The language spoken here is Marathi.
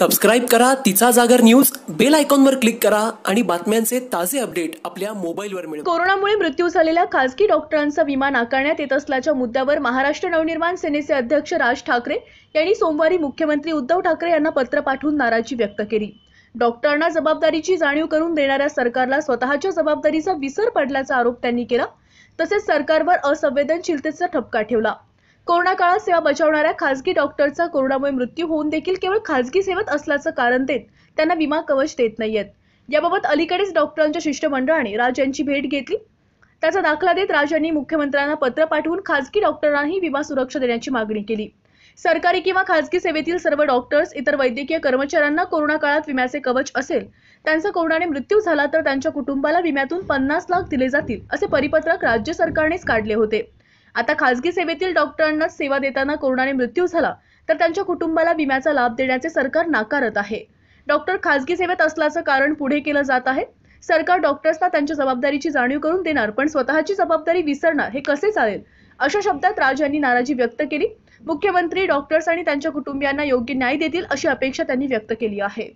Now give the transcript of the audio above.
सबस्क्राईब करा तिचा जागर न्यूज बेल आयकॉनवर क्लिक करा आणि बातम्यांचे ताजे अपडेट आपल्या मोबाईलवर मिळेल कोरोनामुळे मृत्यू झालेल्या खासगी डॉक्टरांचा विमा नाकारण्यात येत असल्याच्या मुद्द्यावर महाराष्ट्र नवनिर्माण सेनेचे अध्यक्ष राज ठाकरे यांनी सोमवारी मुख्यमंत्री उद्धव ठाकरे यांना पत्र पाठवून नाराजी व्यक्त केली डॉक्टरांना जबाबदारीची जाणीव करून देणाऱ्या सरकारला स्वतःच्या जबाबदारीचा विसर पडल्याचा आरोप त्यांनी केला तसेच सरकारवर असंवेदनशीलतेचा ठपका ठेवला कोरोना काळात सेवा बजावणाऱ्या खासगी डॉक्टरचा कोरोनामुळे मृत्यू होऊन देखील केवळ खासगी सेवेत असल्याचं कारण देत त्यांना विमा कवच देत नाहीयेत याबाबत अलीकडेच डॉक्टरांच्या शिष्टमंडळाने राज यांची भेट घेतली त्याचा दाखला देत राज यांनी मुख्यमंत्र्यांना पत्र पाठवून खासगी डॉक्टरांनाही विमा सुरक्षा देण्याची मागणी केली सरकारी किंवा खासगी सेवेतील सर्व डॉक्टर्स इतर वैद्यकीय कर्मचाऱ्यांना कोरोना काळात विम्याचे कवच असेल त्यांचा कोरोनाने मृत्यू झाला तर त्यांच्या कुटुंबाला विम्यातून पन्नास लाख दिले जातील असे परिपत्रक राज्य सरकारनेच काढले होते आता खासगी सेवेतील डॉक्टरांना सेवा देताना कोरोनाने मृत्यू झाला तर त्यांच्या कुटुंबाला विम्याचा लाभ देण्याचे सरकार नाकारत आहे डॉक्टर खासगी सेवेत असल्याचं कारण पुढे केलं जात आहे सरकार डॉक्टर्सना त्यांच्या जबाबदारीची जाणीव करून देणार पण स्वतःची जबाबदारी विसरणार हे कसे चालेल अशा शब्दात राज यांनी नाराजी व्यक्त केली मुख्यमंत्री डॉक्टर्स आणि त्यांच्या कुटुंबियांना योग्य न्याय देतील अशी अपेक्षा त्यांनी व्यक्त केली आहे